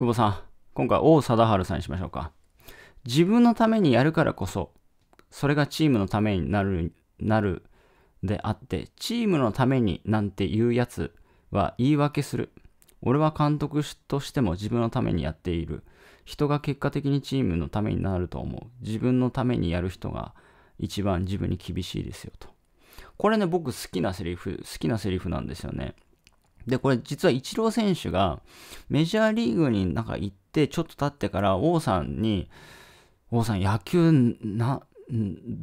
久保さん、今回王貞治さんにしましょうか。自分のためにやるからこそ、それがチームのためになる、なるであって、チームのためになんて言うやつは言い訳する。俺は監督としても自分のためにやっている。人が結果的にチームのためになると思う。自分のためにやる人が一番自分に厳しいですよと。これね、僕好きなセリフ、好きなセリフなんですよね。で、これ実はイチロー選手がメジャーリーグになんか行ってちょっと経ってから王さんに、王さん野球な、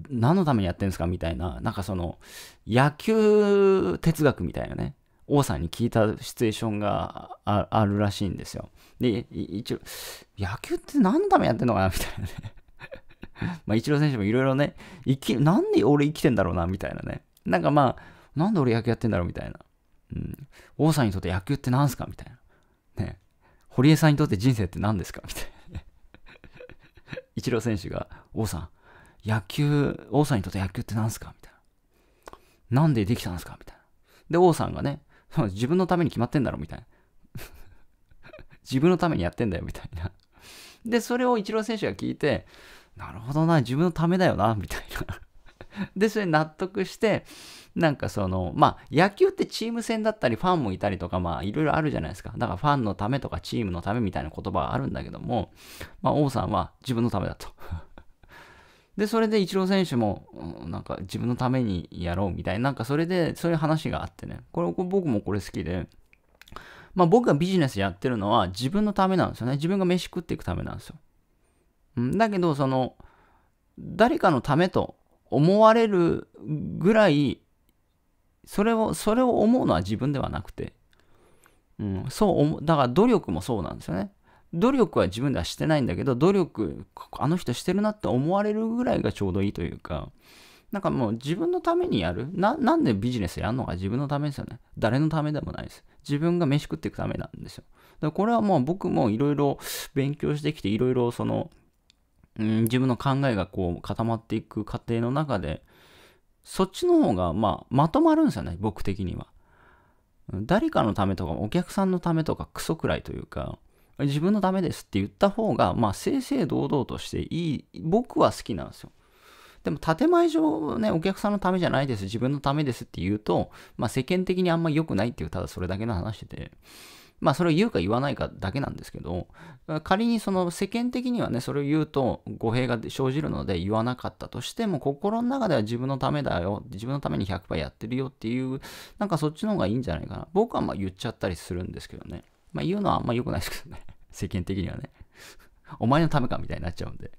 何のためにやってんですかみたいな、なんかその野球哲学みたいなね、王さんに聞いたシチュエーションがあるらしいんですよ。で、一応、野球って何のためにやってんのかなみたいなね。まあ、イチロー選手もいろいろね、生き、なんで俺生きてんだろうなみたいなね。なんかまあ、なんで俺野球やってんだろうみたいな。うん、王さんにとって野球って何すかみたいな。ね。堀江さんにとって人生って何ですかみたいな。イチロー選手が、王さん、野球、王さんにとって野球って何すかみたいな。なんでできたんですかみたいな。で、王さんがね、自分のために決まってんだろみたいな。自分のためにやってんだよ、みたいな。で、それをイチロー選手が聞いて、なるほどな、自分のためだよな、みたいな。で、それ納得して、なんかその、まあ、野球ってチーム戦だったり、ファンもいたりとか、まあ、いろいろあるじゃないですか。だから、ファンのためとか、チームのためみたいな言葉があるんだけども、まあ、王さんは自分のためだと。で、それでイチロー選手も、なんか自分のためにやろうみたいな、なんかそれで、そういう話があってね、これ、僕もこれ好きで、まあ僕がビジネスやってるのは自分のためなんですよね。自分が飯食っていくためなんですよ。だけど、その、誰かのためと思われるぐらい、それを、それを思うのは自分ではなくて、うん、そう思、だから努力もそうなんですよね。努力は自分ではしてないんだけど、努力、あの人してるなって思われるぐらいがちょうどいいというか、なんかもう自分のためにやる。な、なんでビジネスやるのか自分のためですよね。誰のためでもないです。自分が飯食っていくためなんですよ。だからこれはもう僕もいろいろ勉強してきて、いろいろその、うん、自分の考えがこう固まっていく過程の中で、そっちの方が、まあ、まとまるんですよね、僕的には。誰かのためとか、お客さんのためとか、クソくらいというか、自分のためですって言った方が、まあ、正々堂々としていい、僕は好きなんですよ。でも、建前上ね、お客さんのためじゃないです、自分のためですって言うと、まあ、世間的にあんま良くないっていう、ただそれだけの話で、まあそれを言うか言わないかだけなんですけど、仮にその世間的にはね、それを言うと語弊が生じるので言わなかったとしても、心の中では自分のためだよ、自分のために100%やってるよっていう、なんかそっちの方がいいんじゃないかな。僕はまあ言っちゃったりするんですけどね。まあ言うのはあんま良くないですけどね。世間的にはね。お前のためかみたいになっちゃうんで。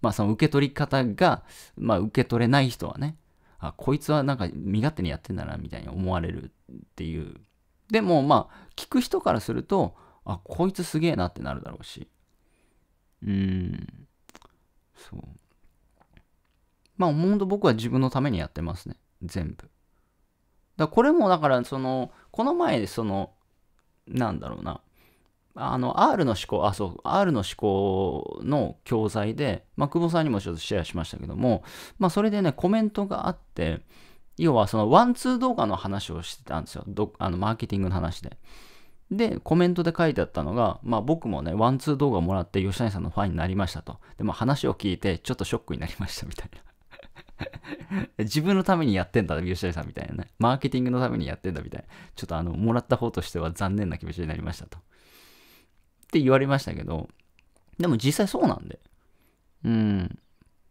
まあその受け取り方が、まあ受け取れない人はね、あ、こいつはなんか身勝手にやってんだなみたいに思われるっていうでもまあ聞く人からするとあこいつすげえなってなるだろうしうんそうまあ本当僕は自分のためにやってますね全部だこれもだからそのこの前そのなんだろうなあの R の思考あそう R の思考の教材で、まあ、久保さんにもちょっとシェアしましたけども、まあ、それでねコメントがあって要はそのワンツー動画の話をしてたんですよ。あのマーケティングの話で。で、コメントで書いてあったのが、まあ僕もね、ワンツー動画もらって吉谷さんのファンになりましたと。でも話を聞いてちょっとショックになりましたみたいな。自分のためにやってんだ、吉谷さんみたいなね。マーケティングのためにやってんだみたいな。ちょっとあの、もらった方としては残念な気持ちになりましたと。って言われましたけど、でも実際そうなんで。うん。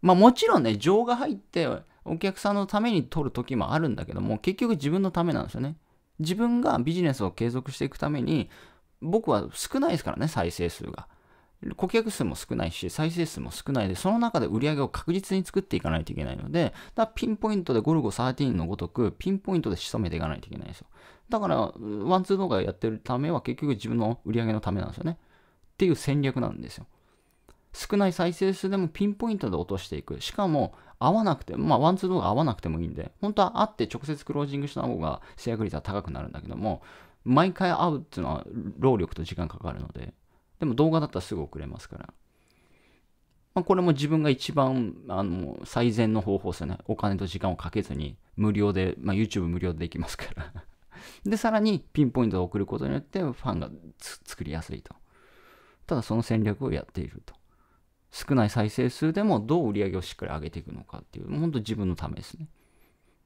まあもちろんね、情が入って、お客さんのために取る時もあるんだけども、結局自分のためなんですよね。自分がビジネスを継続していくために、僕は少ないですからね、再生数が。顧客数も少ないし、再生数も少ないで、その中で売り上げを確実に作っていかないといけないので、だピンポイントでゴルゴ13のごとく、ピンポイントで仕留めていかないといけないんですよ。だから、ワンツー動画やってるためは結局自分の売り上げのためなんですよね。っていう戦略なんですよ。少ない再生数でもピンポイントで落としていく。しかも、合わなくて、まあ、ワンツー動画合わなくてもいいんで、本当は合って直接クロージングした方が制約率は高くなるんだけども、毎回会うっていうのは労力と時間かかるので、でも動画だったらすぐ送れますから。まあ、これも自分が一番あの最善の方法ですよね。お金と時間をかけずに、無料で、まあ、YouTube 無料でできますからで、さらにピンポイントで送ることによってファンが作りやすいと。ただその戦略をやっていると。少ない再生数でもどう売り上げをしっかり上げていくのかっていう、本当自分のためですね。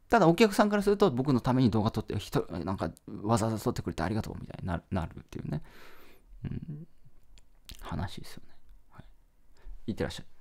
ただお客さんからすると僕のために動画撮って、人、なんかわざわざ撮ってくれてありがとうみたいになるなるっていうね、うん、話ですよね。はい。いってらっしゃい。